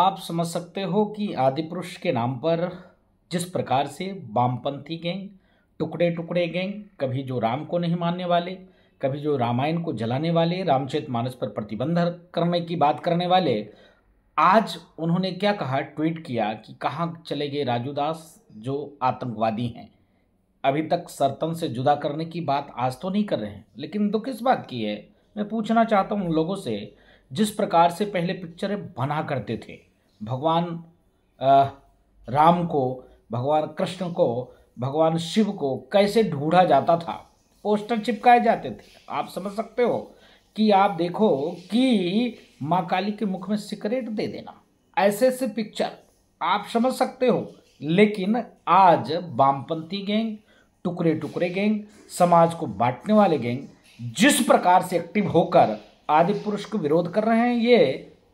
आप समझ सकते हो कि आदि पुरुष के नाम पर जिस प्रकार से वामपंथी गैंग टुकड़े टुकड़े गैंग कभी जो राम को नहीं मानने वाले कभी जो रामायण को जलाने वाले रामचेत मानस पर प्रतिबंध करने की बात करने वाले आज उन्होंने क्या कहा ट्वीट किया कि कहाँ चले गए राजू दास जो आतंकवादी हैं अभी तक सरतन से जुदा करने की बात आज तो नहीं कर रहे हैं लेकिन दुख इस बात की है मैं पूछना चाहता हूँ उन लोगों से जिस प्रकार से पहले पिक्चरें बना करते थे भगवान राम को भगवान कृष्ण को भगवान शिव को कैसे ढूंढा जाता था पोस्टर चिपकाए जाते थे आप समझ सकते हो कि आप देखो कि माँ काली के मुख में सिगरेट दे देना ऐसे ऐसे पिक्चर आप समझ सकते हो लेकिन आज वामपंथी गैंग टुकड़े टुकड़े गैंग समाज को बांटने वाले गैंग जिस प्रकार से एक्टिव होकर आदि पुरुष को विरोध कर रहे हैं ये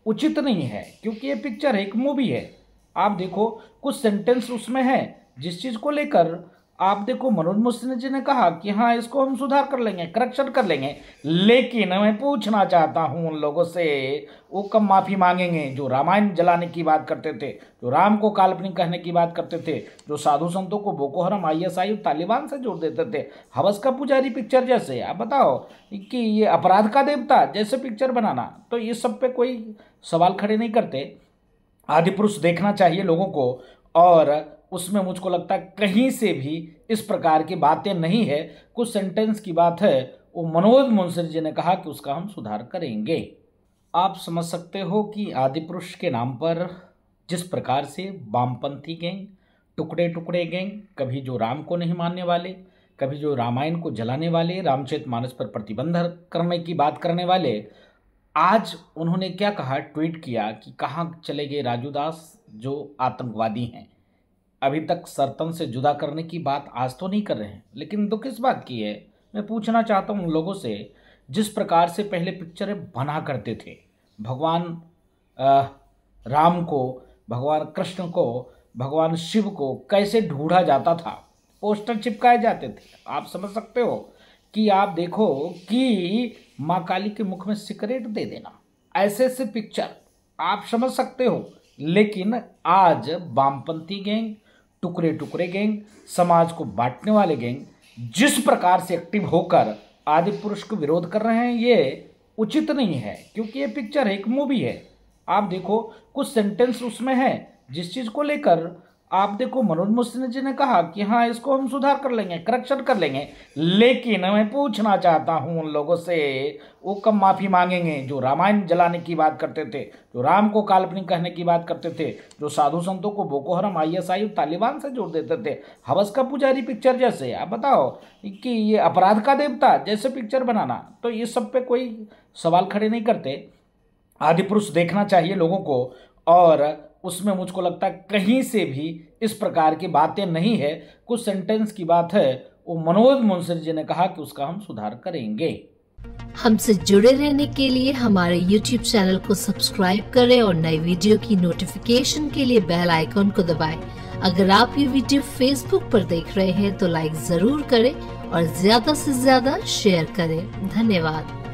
उचित नहीं है क्योंकि ये पिक्चर है एक मूवी है आप देखो कुछ सेंटेंस उसमें है जिस चीज़ को लेकर आप देखो मनोज मुस्टिन जी ने कहा कि हाँ इसको हम सुधार कर लेंगे करेक्शन कर लेंगे लेकिन मैं पूछना चाहता हूँ उन लोगों से वो कब माफ़ी मांगेंगे जो रामायण जलाने की बात करते थे जो राम को काल्पनिक कहने की बात करते थे जो साधु संतों को बोकोहरम आई एस आई तालिबान से जोड़ देते थे हवस का पुजारी पिक्चर जैसे आप बताओ कि ये अपराध का देवता जैसे पिक्चर बनाना तो ये सब पे कोई सवाल खड़े नहीं करते आदि पुरुष देखना चाहिए लोगों को और उसमें मुझको लगता है कहीं से भी इस प्रकार की बातें नहीं है कुछ सेंटेंस की बात है वो मनोज मुंसर जी ने कहा कि उसका हम सुधार करेंगे आप समझ सकते हो कि आदि पुरुष के नाम पर जिस प्रकार से वामपंथी गैंग टुकड़े टुकड़े गैंग कभी जो राम को नहीं मानने वाले कभी जो रामायण को जलाने वाले रामचेत मानस पर प्रतिबंध करने की बात करने वाले आज उन्होंने क्या कहा ट्वीट किया कि कहाँ चले गए राजूदास जो आतंकवादी हैं अभी तक सरतन से जुदा करने की बात आज तो नहीं कर रहे हैं लेकिन दुख इस बात की है मैं पूछना चाहता हूँ उन लोगों से जिस प्रकार से पहले पिक्चरें बना करते थे भगवान आ, राम को भगवान कृष्ण को भगवान शिव को कैसे ढूंढा जाता था पोस्टर चिपकाए जाते थे आप समझ सकते हो कि आप देखो कि माँ काली के मुख में सिगरेट दे देना ऐसे ऐसे पिक्चर आप समझ सकते हो लेकिन आज वामपंथी गैंग टुकड़े टुकड़े गैंग समाज को बांटने वाले गैंग जिस प्रकार से एक्टिव होकर आदि पुरुष को विरोध कर रहे हैं ये उचित नहीं है क्योंकि ये पिक्चर एक मूवी है आप देखो कुछ सेंटेंस उसमें है जिस चीज़ को लेकर आप देखो मनोज मुस्टिन जी ने कहा कि हाँ इसको हम सुधार कर लेंगे करेक्शन कर लेंगे लेकिन मैं पूछना चाहता हूँ उन लोगों से वो कब माफ़ी मांगेंगे जो रामायण जलाने की बात करते थे जो राम को काल्पनिक कहने की बात करते थे जो साधु संतों को बोकोहरम आई एस आई तालिबान से जोड़ देते थे हवस का पुजारी पिक्चर जैसे आप बताओ कि ये अपराध का देवता जैसे पिक्चर बनाना तो ये सब पे कोई सवाल खड़े नहीं करते आदि पुरुष देखना चाहिए लोगों को और उसमें मुझको लगता है कहीं से भी इस प्रकार की बातें नहीं है कुछ सेंटेंस की बात है वो मनोज मुंशी जी ने कहा कि उसका हम सुधार करेंगे हमसे जुड़े रहने के लिए हमारे YouTube चैनल को सब्सक्राइब करें और नई वीडियो की नोटिफिकेशन के लिए बेल आइकॉन को दबाएं। अगर आप ये वीडियो Facebook पर देख रहे हैं तो लाइक जरूर करें और ज्यादा से ज्यादा शेयर करें धन्यवाद